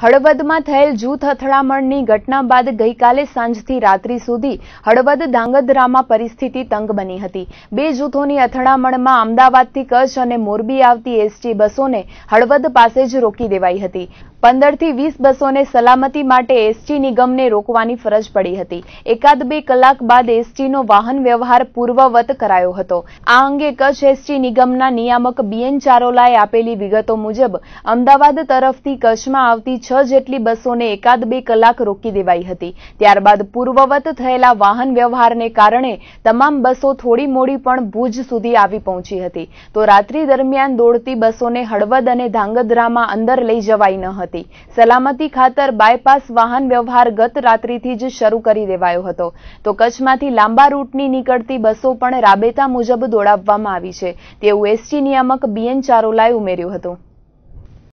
હળવદમાં થયેલ જૂથ અથડામણની ઘટના બાદ ગઈકાલે સાંજથી રાત્રિ સુધી હળવદ ધાંગધ્રામાં પરિસ્થિતિ તંગ બની હતી બે જૂથોની અથડામણમાં અમદાવાદથી કચ્છ અને મોરબી આવતી એસટી બસોને હળવદ પાસે જ રોકી દેવાઈ હતી પંદરથી વીસ બસોને સલામતી માટે એસટી નિગમને રોકવાની ફરજ પડી હતી એકાદ બે કલાક બાદ એસટીનો વાહન વ્યવહાર પૂર્વવત કરાયો હતો આ અંગે કચ્છ એસટી નિગમના નિયામક બીએન ચારોલાએ આપેલી વિગતો મુજબ અમદાવાદ તરફથી કચ્છમાં આવતી છ જેટલી બસોને એકાદ બે કલાક રોકી દેવાઈ હતી ત્યારબાદ પૂર્વવત થયેલા વાહન વ્યવહારને કારણે તમામ બસો થોડી મોડી પણ ભુજ સુધી આવી પહોંચી હતી તો રાત્રિ દરમિયાન દોડતી બસોને હળવદ અને ધાંગધ્રામાં અંદર લઈ જવાઈ ન હતી સલામતી ખાતર બાયપાસ વાહન વ્યવહાર ગત રાત્રિથી જ શરૂ કરી દેવાયો હતો તો કચ્છમાંથી લાંબા રૂટની નીકળતી બસો પણ રાબેતા મુજબ દોડાવવામાં આવી છે તેવું એસટી નિયામક બીએન ચારોલાએ ઉમેર્યું હતું